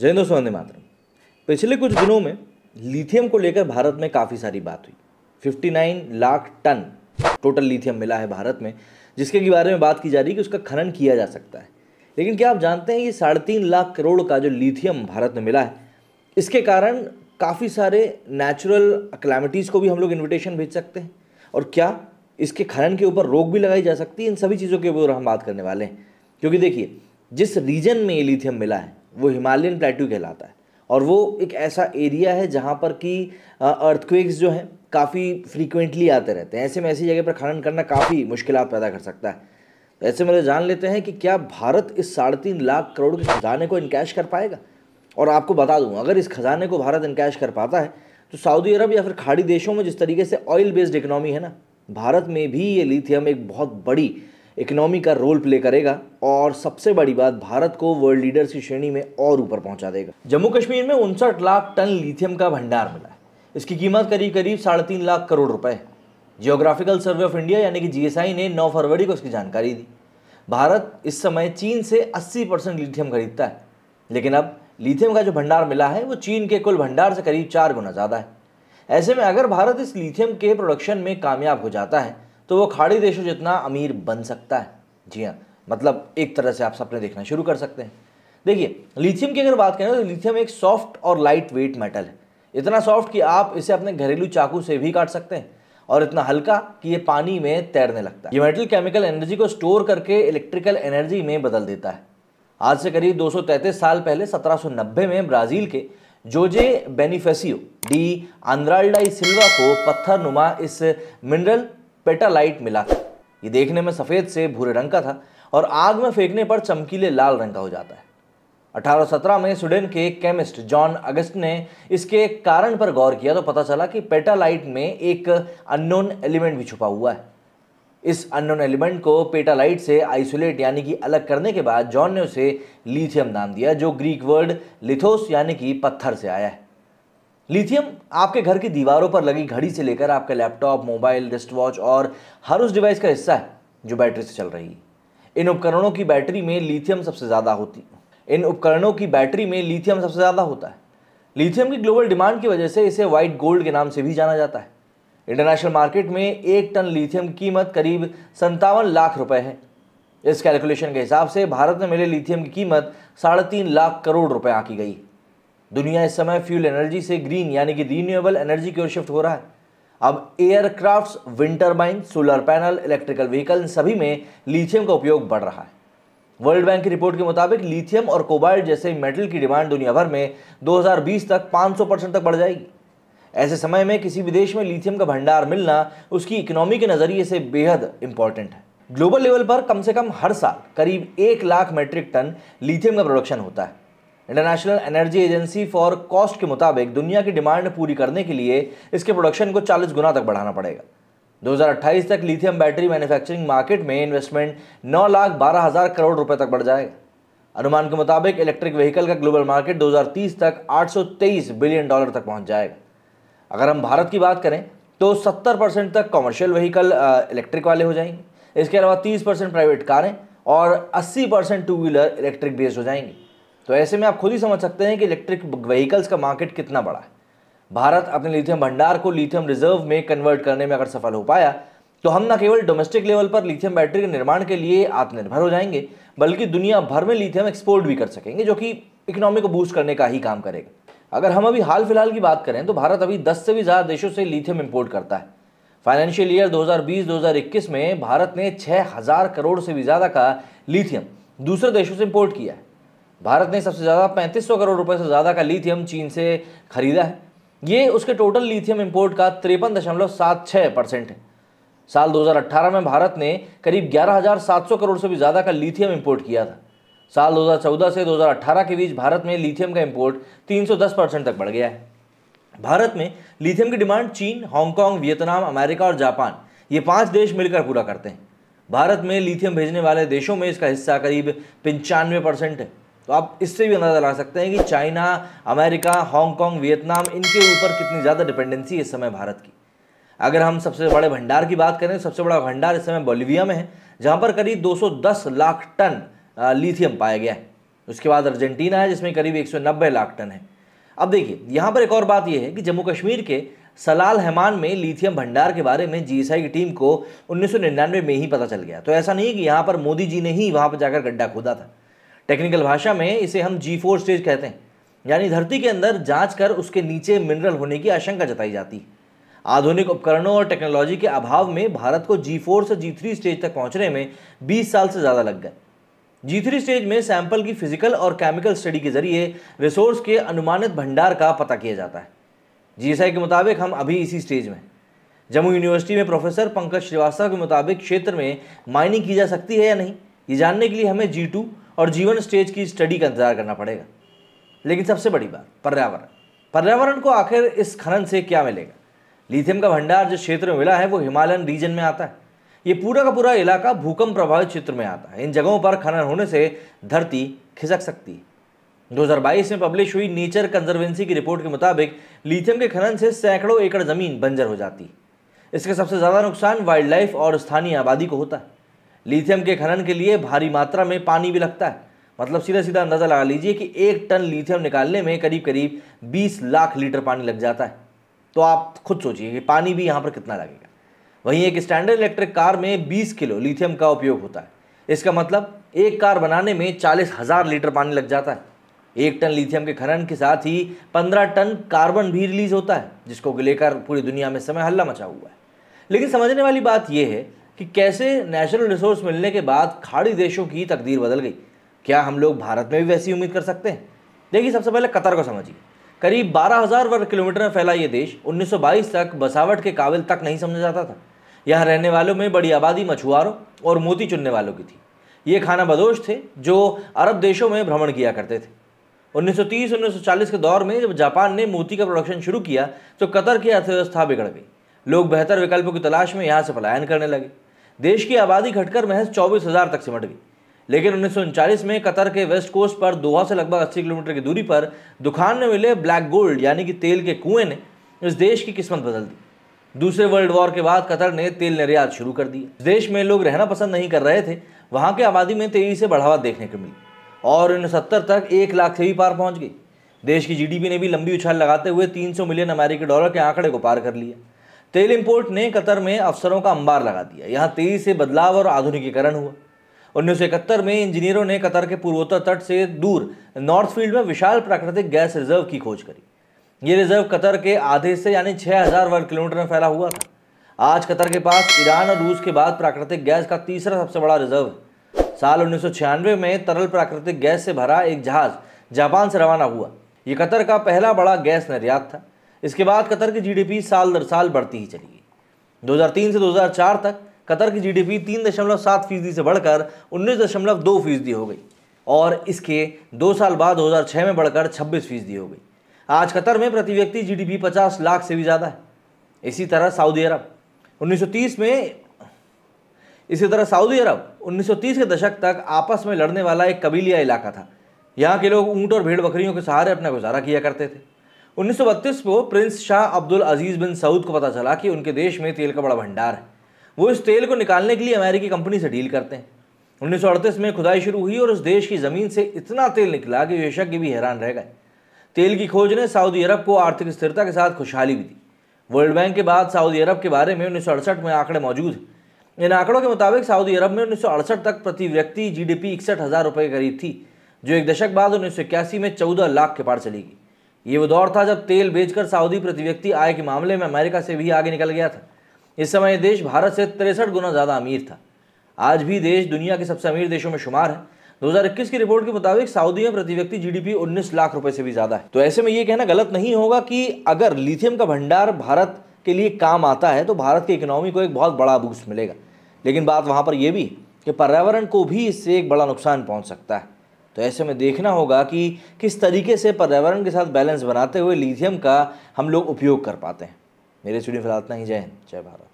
जय हिंद दोस्तों मातरम पिछले कुछ दिनों में लिथियम को लेकर भारत में काफ़ी सारी बात हुई 59 लाख टन टोटल लिथियम मिला है भारत में जिसके के बारे में बात की जा रही है कि उसका खनन किया जा सकता है लेकिन क्या आप जानते हैं ये साढ़े तीन लाख करोड़ का जो लिथियम भारत में मिला है इसके कारण काफ़ी सारे नेचुरल क्लैमिटीज़ को भी हम लोग इन्विटेशन भेज सकते हैं और क्या इसके खनन के ऊपर रोक भी लगाई जा सकती है इन सभी चीज़ों के ऊपर हम बात करने वाले हैं क्योंकि देखिए जिस रीजन में ये लिथियम मिला है वो हिमालयन प्लेट्यू कहलाता है और वो एक ऐसा एरिया है जहाँ पर कि अर्थक्वेक्स जो हैं काफ़ी फ्रीक्वेंटली आते रहते हैं ऐसे में ऐसी जगह पर खनन करना काफ़ी मुश्किल पैदा कर सकता है तो ऐसे में तो जान लेते हैं कि क्या भारत इस साढ़े तीन लाख करोड़ के खजाने को इनकैश कर पाएगा और आपको बता दूँ अगर इस खजाने को भारत इनकैश कर पाता है तो सऊदी अरब या फिर खाड़ी देशों में जिस तरीके से ऑयल बेस्ड इकनॉमी है ना भारत में भी ये लिथियम एक बहुत बड़ी इकनॉमी का रोल प्ले करेगा और सबसे बड़ी बात भारत को वर्ल्ड लीडर्स की श्रेणी में और ऊपर पहुंचा देगा जम्मू कश्मीर में उनसठ लाख टन लिथियम का भंडार मिला है इसकी कीमत करीब करीब साढ़े तीन लाख करोड़ रुपए है जियोग्राफिकल सर्वे ऑफ इंडिया यानी कि जीएसआई ने 9 फरवरी को इसकी जानकारी दी भारत इस समय चीन से 80 परसेंट लिथियम खरीदता है लेकिन अब लिथियम का जो भंडार मिला है वो चीन के कुल भंडार से करीब चार गुना ज़्यादा है ऐसे में अगर भारत इस लिथियम के प्रोडक्शन में कामयाब हो जाता है तो वो खाड़ी देशों जितना अमीर बन सकता है जी हाँ मतलब एक तरह से आप सपने देखना शुरू कर सकते हैं देखिए लिथियम की अगर बात करें तो लिथियम एक सॉफ्ट और लाइट वेट मेटल है इतना सॉफ्ट कि आप इसे अपने घरेलू चाकू से भी काट सकते हैं और इतना हल्का कि ये पानी में तैरने लगता है ये मेटल केमिकल एनर्जी को स्टोर करके इलेक्ट्रिकल एनर्जी में बदल देता है आज से करीब दो साल पहले 1790 में ब्राज़ील के जोजे बेनिफेसियो डी आंद्राल्डाई सिल्वा को पत्थर नुमा इस मिनरल पेटालाइट मिला था ये देखने में सफ़ेद से भूरे रंग का था और आग में फेंकने पर चमकीले लाल रंग का हो जाता है 1817 में स्वीडन के केमिस्ट जॉन अगस्त ने इसके कारण पर गौर किया तो पता चला कि पेटालाइट में एक अननोन एलिमेंट भी छुपा हुआ है इस अननोन एलिमेंट को पेटालाइट से आइसोलेट यानी कि अलग करने के बाद जॉन ने उसे लिथियम नाम दिया जो ग्रीक वर्ड लिथोस यानी कि पत्थर से आया है लिथियम आपके घर की दीवारों पर लगी घड़ी से लेकर आपके लैपटॉप मोबाइल रिस्ट वॉच और हर उस डिवाइस का हिस्सा है जो बैटरी से चल रही है इन उपकरणों की बैटरी में लिथियम सबसे ज़्यादा होती इन उपकरणों की बैटरी में लिथियम सबसे ज़्यादा होता है लिथियम की ग्लोबल डिमांड की वजह से इसे वाइट गोल्ड के नाम से भी जाना जाता है इंटरनेशनल मार्केट में एक टन लिथियम की कीमत करीब संतावन लाख रुपए है इस कैलकुलेशन के हिसाब से भारत में मिले लिथियम की कीमत साढ़े तीन लाख करोड़ रुपए आंकी गई दुनिया इस समय फ्यूल एनर्जी से ग्रीन यानी कि रीन्यूएबल एनर्जी की ओर शिफ्ट हो रहा है अब aircrafts wind turbine solar panel electrical vehicle इन सभी में लिथियम का उपयोग बढ़ रहा है वर्ल्ड बैंक की रिपोर्ट के मुताबिक लिथियम और कोबाल्ट जैसे मेटल की डिमांड दुनिया भर में 2020 तक 500 परसेंट तक बढ़ जाएगी ऐसे समय में किसी विदेश में लिथियम का भंडार मिलना उसकी इकोनॉमी के नज़रिए से बेहद इंपॉर्टेंट है ग्लोबल लेवल पर कम से कम हर साल करीब एक लाख मेट्रिक टन लिथियम का प्रोडक्शन होता है international energy agency forecast के मुताबिक दुनिया की डिमांड पूरी करने के लिए इसके प्रोडक्शन को 40 गुना तक बढ़ाना पड़ेगा 2028 तक लिथियम बैटरी मैन्युफैक्चरिंग मार्केट में इन्वेस्टमेंट नौ लाख बारह हज़ार करोड़ रुपए तक बढ़ जाएगा अनुमान के मुताबिक इलेक्ट्रिक व्हीकल का ग्लोबल मार्केट 2030 तक 823 बिलियन डॉलर तक पहुंच जाएगा अगर हम भारत की बात करें तो 70 परसेंट तक कॉमर्शियल व्हीकल इलेक्ट्रिक वाले हो जाएंगे इसके अलावा 30 परसेंट प्राइवेट कारें और 80 percent two wheeler electric based हो जाएंगी तो ऐसे में आप खुद ही समझ सकते हैं कि इलेक्ट्रिक व्हीकल्स का मार्केट कितना बड़ा है भारत अपने लिथियम भंडार को लिथियम रिजर्व में कन्वर्ट करने में अगर सफल हो पाया तो हम न केवल डोमेस्टिक लेवल पर लिथियम बैटरी के निर्माण के लिए आत्मनिर्भर हो जाएंगे बल्कि दुनिया भर में लिथियम एक्सपोर्ट भी कर सकेंगे जो कि इकोनॉमी को बूस्ट करने का ही काम करेगा अगर हम अभी हाल फिलहाल की बात करें तो भारत अभी 10 से भी ज़्यादा देशों से लिथियम इम्पोर्ट करता है फाइनेंशियल ईयर 2020-2021 में भारत ने 6000 करोड़ से भी ज़्यादा का लिथियम दूसरे देशों से इंपोर्ट किया है भारत ने सबसे ज़्यादा 3500 करोड़ रुपए से ज़्यादा का लिथियम चीन से खरीदा है ये उसके टोटल लिथियम इंपोर्ट का तिरपन दशमलव सात छः परसेंट है साल 2018 में भारत ने करीब 11,700 करोड़ से भी ज़्यादा का लिथियम इंपोर्ट किया था साल 2014 से 2018 के बीच भारत में लिथियम का इंपोर्ट 310 परसेंट तक बढ़ गया है भारत में लिथियम की डिमांड चीन हांगकांग वियतनाम अमेरिका और जापान ये पांच देश मिलकर पूरा करते हैं भारत में लिथियम भेजने वाले देशों में इसका हिस्सा करीब पंचानवे परसेंट है तो आप इससे भी अंदाज़ा लगा सकते हैं कि चाइना अमेरिका हांगकॉन्ग वियतनाम इनके ऊपर कितनी ज़्यादा डिपेंडेंसी इस समय भारत की अगर हम सबसे बड़े भंडार की बात करें सबसे बड़ा भंडार इस समय बोलीविया में है जहाँ पर करीब 210 लाख टन लिथियम पाया गया है उसके बाद अर्जेंटीना है जिसमें करीब एक लाख टन है अब देखिए यहाँ पर एक और बात यह है कि जम्मू कश्मीर के सलाल हैमान में लिथियम भंडार के बारे में जीएसआई की टीम को 1999 में ही पता चल गया तो ऐसा नहीं कि यहाँ पर मोदी जी ने ही वहाँ पर जाकर गड्ढा खोदा था टेक्निकल भाषा में इसे हम जी फोर स्टेज कहते हैं यानी धरती के अंदर जांच कर उसके नीचे मिनरल होने की आशंका जताई जाती है आधुनिक उपकरणों और टेक्नोलॉजी के अभाव में भारत को जी फोर से जी थ्री स्टेज तक पहुंचने में 20 साल से ज़्यादा लग गए जी थ्री स्टेज में सैंपल की फिजिकल और केमिकल स्टडी के जरिए रिसोर्स के अनुमानित भंडार का पता किया जाता है जी के मुताबिक हम अभी इसी स्टेज में जम्मू यूनिवर्सिटी में प्रोफेसर पंकज श्रीवास्तव के मुताबिक क्षेत्र में माइनिंग की जा सकती है या नहीं ये जानने के लिए हमें जी टू और जीवन स्टेज की स्टडी का इंतजार करना पड़ेगा लेकिन सबसे बड़ी बात पर्यावरण पर्यावरण को आखिर इस खनन से क्या मिलेगा लिथियम का भंडार जिस क्षेत्र में मिला है वो हिमालयन रीजन में आता है ये पूरा का पूरा इलाका भूकंप प्रभावित क्षेत्र में आता है इन जगहों पर खनन होने से धरती खिसक सकती है 2022 में पब्लिश हुई नेचर कंजर्वेंसी की रिपोर्ट के मुताबिक लिथियम के खनन से सैकड़ों एकड़ जमीन बंजर हो जाती है इसके सबसे ज़्यादा नुकसान वाइल्ड लाइफ और स्थानीय आबादी को होता है लिथियम के खनन के लिए भारी मात्रा में पानी भी लगता है मतलब सीधा सीधा अंदाज़ा लगा लीजिए कि एक टन लिथियम निकालने में करीब करीब 20 लाख लीटर पानी लग जाता है तो आप खुद सोचिए कि पानी भी यहाँ पर कितना लगेगा वहीं एक स्टैंडर्ड इलेक्ट्रिक कार में 20 किलो लिथियम का उपयोग होता है इसका मतलब एक कार बनाने में चालीस हज़ार लीटर पानी लग जाता है एक टन लिथियम के खनन के साथ ही पंद्रह टन कार्बन भी रिलीज होता है जिसको लेकर पूरी दुनिया में समय हल्ला मचा हुआ है लेकिन समझने वाली बात यह है कि कैसे नेचुरल रिसोर्स मिलने के बाद खाड़ी देशों की तकदीर बदल गई क्या हम लोग भारत में भी वैसी उम्मीद कर सकते हैं देखिए सबसे पहले कतर को समझिए करीब 12,000 वर्ग किलोमीटर में फैला ये देश 1922 तक बसावट के काबिल तक नहीं समझा जाता था यहाँ रहने वालों में बड़ी आबादी मछुआरों और मोती चुनने वालों की थी ये खाना बदोश थे जो अरब देशों में भ्रमण किया करते थे 1930-1940 के दौर में जब जापान ने मोती का प्रोडक्शन शुरू किया तो कतर की अर्थव्यवस्था बिगड़ गई लोग बेहतर विकल्पों की तलाश में यहाँ से पलायन करने लगे देश की आबादी घटकर महज चौबीस हजार तक सिमट गई लेकिन उन्नीस में कतर के वेस्ट कोस्ट पर दोहा से लगभग 80 किलोमीटर की दूरी पर दुकान में मिले ब्लैक गोल्ड यानी कि तेल के कुएं ने इस देश की किस्मत बदल दी दूसरे वर्ल्ड वॉर के बाद कतर ने तेल निर्यात शुरू कर दिया देश में लोग रहना पसंद नहीं कर रहे थे वहां की आबादी में तेजी से बढ़ावा देखने को मिली और उन्नीस तक एक लाख से भी पार पहुंच गई देश की जीडीपी ने भी लंबी उछाल लगाते हुए 300 मिलियन अमेरिकी डॉलर के आंकड़े को पार कर लिया तेल इंपोर्ट ने कतर में अफसरों का अंबार लगा दिया यहाँ तेजी से बदलाव और आधुनिकीकरण हुआ उन्नीस में इंजीनियरों ने कतर के पूर्वोत्तर तट से दूर नॉर्थफील्ड में विशाल प्राकृतिक गैस रिजर्व की खोज करी ये रिजर्व कतर के आधे से यानी 6000 वर्ग किलोमीटर में फैला हुआ था आज कतर के पास ईरान और रूस के बाद प्राकृतिक गैस का तीसरा सबसे बड़ा रिजर्व है साल उन्नीस में तरल प्राकृतिक गैस से भरा एक जहाज जापान से रवाना हुआ ये कतर का पहला बड़ा गैस निर्यात था इसके बाद कतर की जीडीपी साल दर साल बढ़ती ही चली गई 2003 से 2004 तक कतर की जीडीपी 3.7 फीसदी से बढ़कर 19.2 फीसदी हो गई और इसके दो साल बाद 2006 में बढ़कर 26 फीसदी हो गई आज कतर में प्रति व्यक्ति जीडीपी 50 लाख से भी ज़्यादा है इसी तरह सऊदी अरब 1930 में इसी तरह सऊदी अरब 1930 के दशक तक आपस में लड़ने वाला एक कबीलिया इलाका था यहाँ के लोग ऊँट और भेड़ बकरियों के सहारे अपना गुजारा किया करते थे उन्नीस को prince Shah Abdul Aziz bin Saud को पता चला कि उनके देश में तेल का बड़ा भंडार है वो इस तेल को निकालने के लिए अमेरिकी कंपनी से डील करते हैं उन्नीस में खुदाई शुरू हुई और उस देश की ज़मीन से इतना तेल निकला कि विशेषज्ञ के भी हैरान रह गए तेल की खोज ने सऊदी अरब को आर्थिक स्थिरता के साथ खुशहाली भी दी वर्ल्ड बैंक के बाद सऊदी अरब के बारे में उन्नीस में आंकड़े मौजूद हैं इन आंकड़ों के मुताबिक सऊदी अरब में उन्नीस तक प्रति व्यक्ति जी डी पी इकसठ हज़ार रुपये के करीब थी जो एक दशक बाद उन्नीस में चौदह लाख के पार चली गई ये वो दौर था जब तेल बेचकर सऊदी प्रति व्यक्ति आय के मामले में अमेरिका से भी आगे निकल गया था इस समय देश भारत से तिरसठ गुना ज़्यादा अमीर था आज भी देश दुनिया के सबसे अमीर देशों में शुमार है 2021 की रिपोर्ट के मुताबिक सऊदी में प्रति व्यक्ति जीडीपी 19 लाख रुपए से भी ज़्यादा है तो ऐसे में ये कहना गलत नहीं होगा कि अगर लिथियम का भंडार भारत के लिए काम आता है तो भारत की इकोनॉमी को एक बहुत बड़ा बूस्ट मिलेगा लेकिन बात वहाँ पर यह भी कि पर्यावरण को भी इससे एक बड़ा नुकसान पहुँच सकता है तो ऐसे में देखना होगा कि किस तरीके से पर्यावरण के साथ बैलेंस बनाते हुए लिथियम का हम लोग उपयोग कर पाते हैं मेरे स्टूडियो फिलहाल इतना ही जय हिंद जय भारत